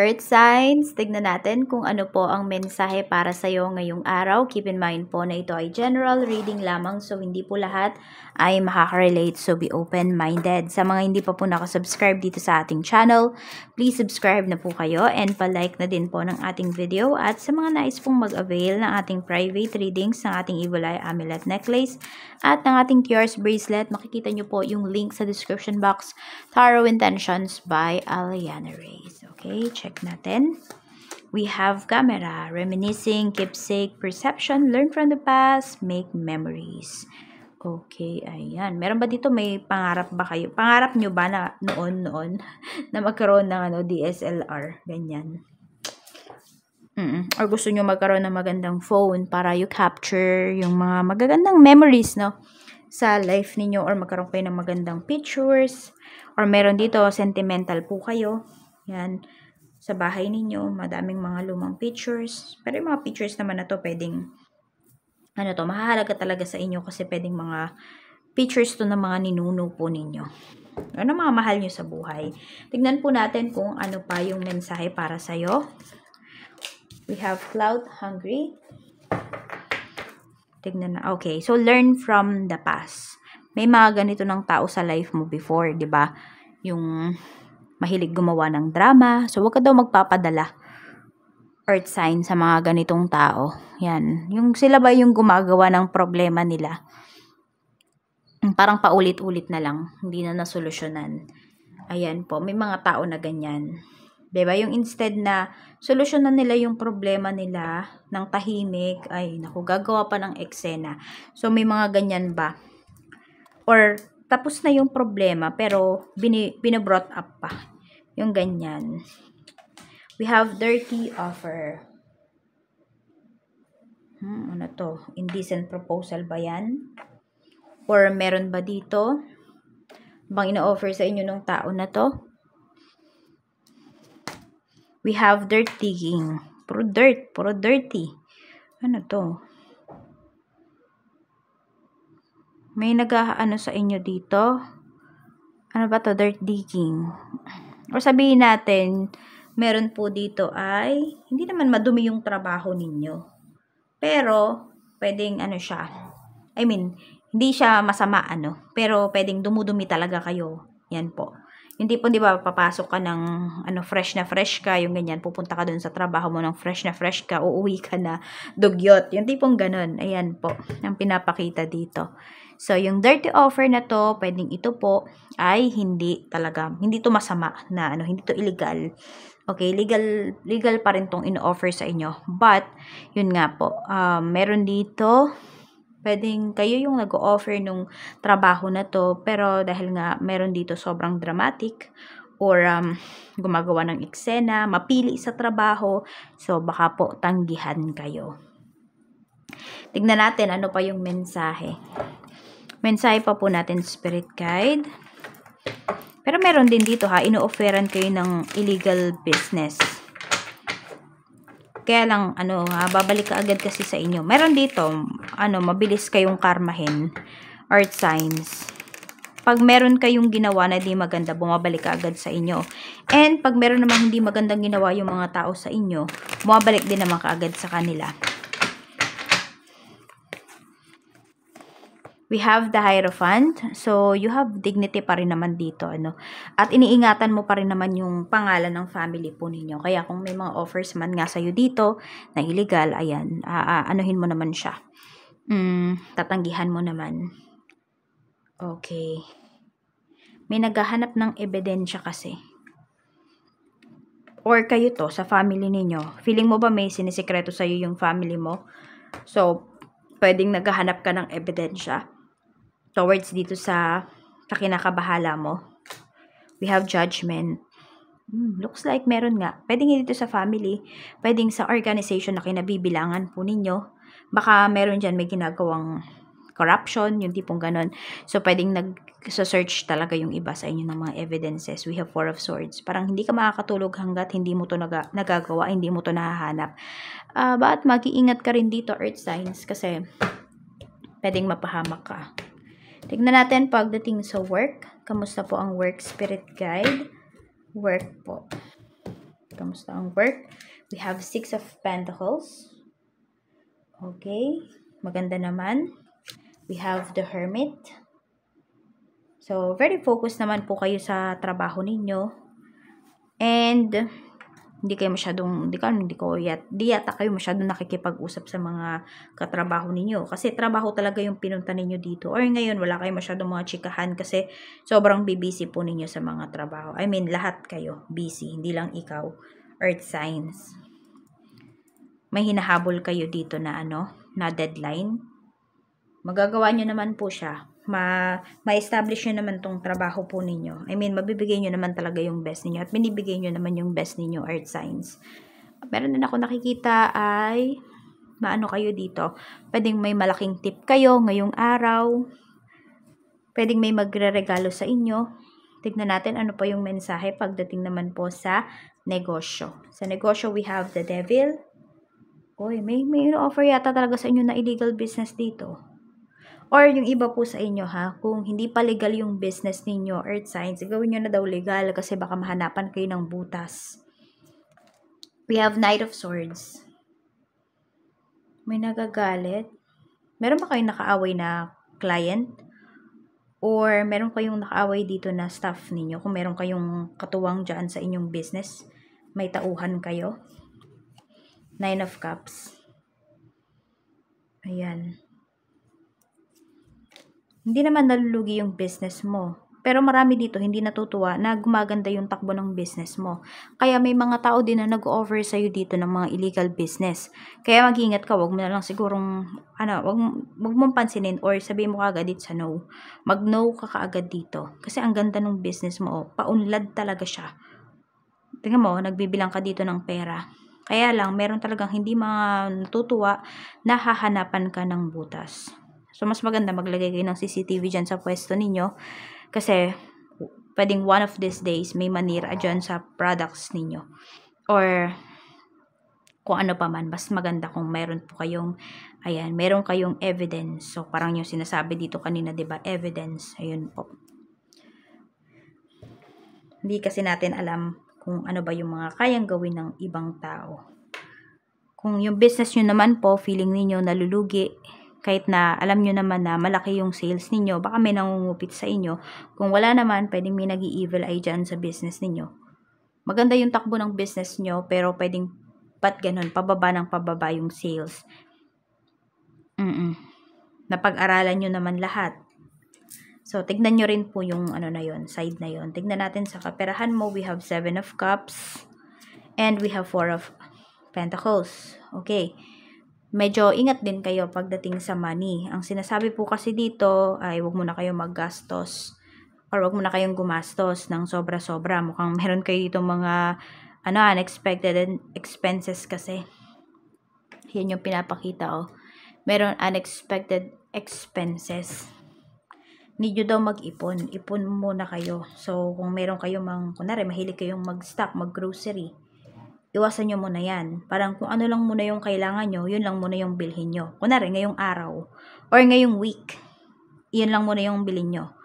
Earth signs, tignan natin kung ano po ang mensahe para sa iyo ngayong araw. Keep in mind po na ito ay general reading lamang so hindi po lahat ay makaka-relate so be open-minded. Sa mga hindi pa po subscribe dito sa ating channel, please subscribe na po kayo and palike na din po ng ating video at sa mga nais pong mag-avail ng ating private readings ng ating Evil Eye Amulet Necklace at ng ating Tears Bracelet, makikita nyo po yung link sa description box Tarot Intentions by Aliana Reyes. Okay, Check natin. We have camera, reminiscing, keepsake, perception, learn from the past, make memories. Okay, ayan. Meron ba dito may pangarap ba kayo? Pangarap nyo ba na noon-noon na magkaroon ng ano, DSLR? Ganyan. Mm, mm Or gusto nyo magkaroon ng magandang phone para you capture yung mga magagandang memories, no? Sa life ninyo or magkaroon kayo ng magandang pictures or meron dito, sentimental po kayo. Ayan sa bahay ninyo, madaming mga lumang pictures. Pero yung mga pictures naman na to, pwedeng, ano to, mahalaga talaga sa inyo kasi pwedeng mga pictures to ng mga ninuno po ninyo. Ano mga mahal nyo sa buhay. Tignan po natin kung ano pa yung mensahe para sa'yo. We have cloud hungry. Tignan na. Okay. So, learn from the past. May mga ganito ng tao sa life mo before, di ba? Yung mahilig gumawa ng drama. So, wag ka daw magpapadala earth sign sa mga ganitong tao. Yan. Yung sila ba yung gumagawa ng problema nila? Parang paulit-ulit na lang. Hindi na nasolusyonan. Ayan po. May mga tao na ganyan. ba diba? Yung instead na solusyonan nila yung problema nila ng tahimik, ay naku, gagawa pa ng eksena. So, may mga ganyan ba? Or, tapos na yung problema pero bini, binabrought up pa. Yung ganyan. We have dirty offer. Hmm, ano to? Indecent proposal ba yan? Or meron ba dito? Bang ino-offer sa inyo ng tao na to? We have dirty digging. Puro dirt. Puro dirty. Ano to? May nag-ano sa inyo dito? Ano ba to? Dirt digging. O sabihin natin, meron po dito ay, hindi naman madumi yung trabaho ninyo. Pero, pwedeng ano siya, I mean, hindi siya masama ano, pero pwedeng dumudumi talaga kayo. Yan po. Hindi po, di ba, papasok ka ng ano, fresh na fresh ka, yung ganyan, pupunta ka dun sa trabaho mo ng fresh na fresh ka, uuwi ka na dugyot. Yung tipong ganun. Ayan po, ang pinapakita dito. So, yung dirty offer na to, pwedeng ito po ay hindi talaga, hindi to masama na ano, hindi to illegal. Okay, legal, legal pa rin tong in-offer sa inyo. But, yun nga po, um, meron dito, Pwedeng kayo yung nag-offer nung trabaho na to, pero dahil nga meron dito sobrang dramatic, or um, gumagawa ng eksena, mapili sa trabaho, so baka po tanggihan kayo. Tignan natin ano pa yung mensahe. Mensahe pa po natin spirit guide. Pero meron din dito ha, ino-offeran kayo ng illegal business. Kaya lang, ano ha, babalik ka agad kasi sa inyo. Meron dito, ano, mabilis kayong karmahin. Earth signs. Pag meron kayong ginawa na di maganda, bumabalik agad sa inyo. And pag meron namang hindi magandang ginawa yung mga tao sa inyo, bumabalik din naman kaagad sa kanila. we have the Hierophant. So, you have dignity pa rin naman dito. Ano? At iniingatan mo pa rin naman yung pangalan ng family po ninyo. Kaya kung may mga offers man nga sa'yo dito na illegal, ayan, uh, uh, anuhin mo naman siya. Mm, tatanggihan mo naman. Okay. May naghahanap ng ebidensya kasi. Or kayo to, sa family ninyo. Feeling mo ba may sinisikreto sa'yo yung family mo? So, pwedeng naghahanap ka ng ebidensya towards dito sa, sa kinakabahala mo. We have judgment. Hmm, looks like meron nga. Pwedeng dito sa family, pwedeng sa organization na kinabibilangan po ninyo baka meron dyan may ginagawang corruption, yung tipong ganun. So, pwedeng nag-search talaga yung iba sa inyo ng mga evidences. We have four of swords. Parang hindi ka makakatulog hanggat hindi mo to naga nagagawa, hindi mo to nahahanap. Uh, but, mag-iingat ka rin dito, earth signs, kasi pwedeng mapahamak ka. Tignan natin pagdating sa work. Kamusta po ang work spirit guide? Work po. Kamusta ang work? We have six of pentacles. Okay. Maganda naman. We have the hermit. So, very focused naman po kayo sa trabaho ninyo. And, hindi kayo masyadong, hindi ka, hindi ko yat, di yata kayo masyadong nakikipag-usap sa mga katrabaho ninyo. Kasi trabaho talaga yung pinunta ninyo dito. Or ngayon, wala kayo masyadong mga chikahan kasi sobrang busy po ninyo sa mga trabaho. I mean, lahat kayo busy, hindi lang ikaw. Earth signs may hinahabol kayo dito na ano, na deadline, magagawa nyo naman po siya. Ma, ma-establish nyo naman tong trabaho po ninyo. I mean, mabibigay nyo naman talaga yung best ninyo at binibigay nyo naman yung best ninyo, earth signs. Meron din ako nakikita ay maano kayo dito. Pwedeng may malaking tip kayo ngayong araw. Pwedeng may magre-regalo sa inyo. Tignan natin ano pa yung mensahe pagdating naman po sa negosyo. Sa negosyo, we have the devil, Hoy, may, may offer yata talaga sa inyo na illegal business dito. Or yung iba po sa inyo ha, kung hindi pa legal yung business ninyo, earth signs, gawin nyo na daw legal kasi baka mahanapan kayo ng butas. We have Knight of Swords. May nagagalit. Meron ba kayong nakaaway na client? Or meron kayong nakaaway dito na staff ninyo? Kung meron kayong katuwang dyan sa inyong business, may tauhan kayo? Nine of Cups. Ayan. Hindi naman nalulugi yung business mo. Pero marami dito hindi natutuwa na gumaganda yung takbo ng business mo. Kaya may mga tao din na nag-offer sa iyo dito ng mga illegal business. Kaya mag-ingat ka, wag mo na lang sigurong, ano, wag, wag mong pansinin or sabihin mo kaagad dito sa no. Mag-no ka kaagad dito. Kasi ang ganda ng business mo, oh, paunlad talaga siya. Tingnan mo, nagbibilang ka dito ng pera. Kaya lang, meron talagang hindi mga natutuwa na hahanapan ka ng butas. So, mas maganda maglagay kayo ng CCTV dyan sa pwesto ninyo kasi pwedeng one of these days may manira dyan sa products ninyo. Or kung ano pa man, mas maganda kung meron po kayong, ayan, meron kayong evidence. So, parang yung sinasabi dito kanina, ba diba? Evidence. Ayun po. Hindi kasi natin alam kung ano ba yung mga kayang gawin ng ibang tao. Kung yung business nyo naman po, feeling niyo nalulugi, kahit na alam nyo naman na malaki yung sales ninyo, baka may nangungupit sa inyo. Kung wala naman, pwedeng may nag evil eye dyan sa business ninyo. Maganda yung takbo ng business nyo, pero pwedeng pat ganun, pababa ng pababa yung sales. Mm-mm. Napag-aralan nyo naman lahat So, tignan nyo rin po yung ano na yon side na yon Tignan natin sa kaperahan mo. We have 7 of Cups. And we have 4 of Pentacles. Okay. Medyo ingat din kayo pagdating sa money. Ang sinasabi po kasi dito ay wag muna kayo maggastos or wag muna kayong gumastos ng sobra-sobra. Mukhang meron kayo dito mga ano, unexpected expenses kasi. Yan yung pinapakita, oh. Meron unexpected expenses need daw mag-ipon. Ipon muna kayo. So, kung meron kayo mang, kunwari, mahilig kayong mag-stock, mag-grocery, iwasan nyo muna yan. Parang kung ano lang muna yung kailangan nyo, yun lang muna yung bilhin nyo. Kunwari, ngayong araw or ngayong week, yun lang muna yung bilhin nyo.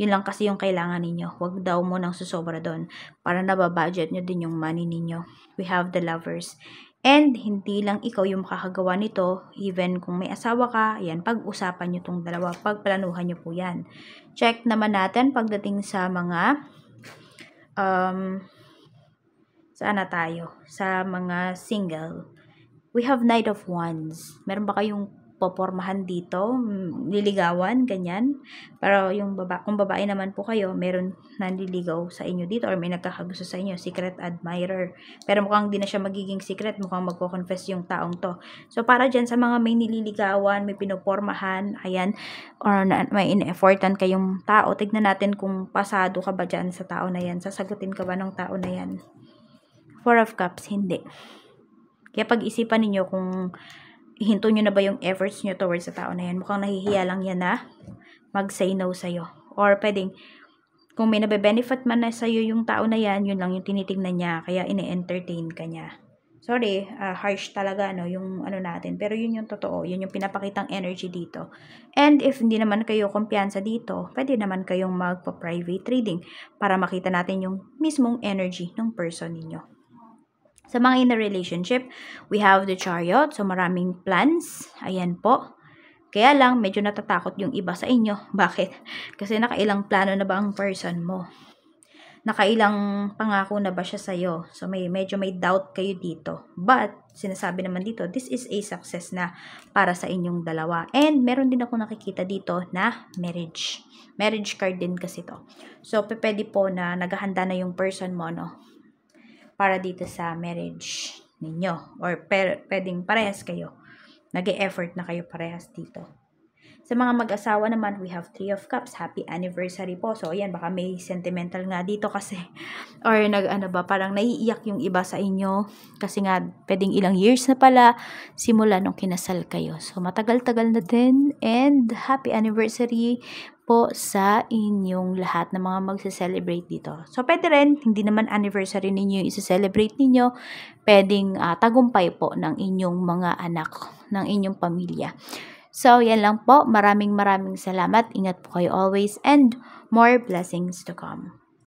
Yun lang kasi yung kailangan ninyo. Huwag daw mo nang susobra doon para nababudget nyo din yung money ninyo. We have the lovers. And hindi lang ikaw yung makakagawa nito, even kung may asawa ka, yan, pag-usapan nyo tong dalawa, pagplanuhan nyo po yan. Check naman natin pagdating sa mga, um, sana tayo, sa mga single. We have Knight of Wands. Meron ba kayong popormahan dito, mm, liligawan, ganyan. Pero yung baba, kung babae naman po kayo, meron nanliligaw sa inyo dito or may nagkakagusto sa inyo, secret admirer. Pero mukhang hindi na siya magiging secret, mukhang magko-confess yung taong to. So para dyan sa mga may nililigawan, may pinopormahan, ayan, or na, may in-effortan kayong tao, tignan natin kung pasado ka ba dyan sa tao na yan, sasagutin ka ba ng tao na yan. Four of Cups, hindi. Kaya pag-isipan ninyo kung hinto nyo na ba yung efforts nyo towards sa tao na yan? Mukhang nahihiya lang yan na ah. mag-say no sa'yo. Or pwedeng, kung may nabe-benefit man na sa'yo yung tao na yan, yun lang yung tinitingnan niya, kaya ine-entertain ka niya. Sorry, uh, harsh talaga no, yung ano natin. Pero yun yung totoo, yun yung pinapakitang energy dito. And if hindi naman kayo kumpiyansa dito, pwede naman kayong magpa-private trading para makita natin yung mismong energy ng person ninyo. Sa mga in a relationship, we have the chariot. So, maraming plans. Ayan po. Kaya lang, medyo natatakot yung iba sa inyo. Bakit? Kasi nakailang plano na ba ang person mo? Nakailang pangako na ba siya sa'yo? So, may, medyo may doubt kayo dito. But, sinasabi naman dito, this is a success na para sa inyong dalawa. And, meron din ako nakikita dito na marriage. Marriage card din kasi to. So, pwede po na naghahanda na yung person mo, no? para dito sa marriage ninyo. Or pwedeng parehas kayo. nag effort na kayo parehas dito. Sa mga mag-asawa naman, we have Three of Cups. Happy anniversary po. So, ayan, baka may sentimental nga dito kasi. Or nag, ano ba, parang naiiyak yung iba sa inyo. Kasi nga, pwedeng ilang years na pala simula nung kinasal kayo. So, matagal-tagal na din. And, happy anniversary po sa inyong lahat ng mga magse-celebrate dito. So, pwede rin, hindi naman anniversary ninyo yung isa-celebrate ninyo, pwedeng uh, tagumpay po ng inyong mga anak, ng inyong pamilya. So, yan lang po. Maraming maraming salamat. Ingat po kayo always and more blessings to come.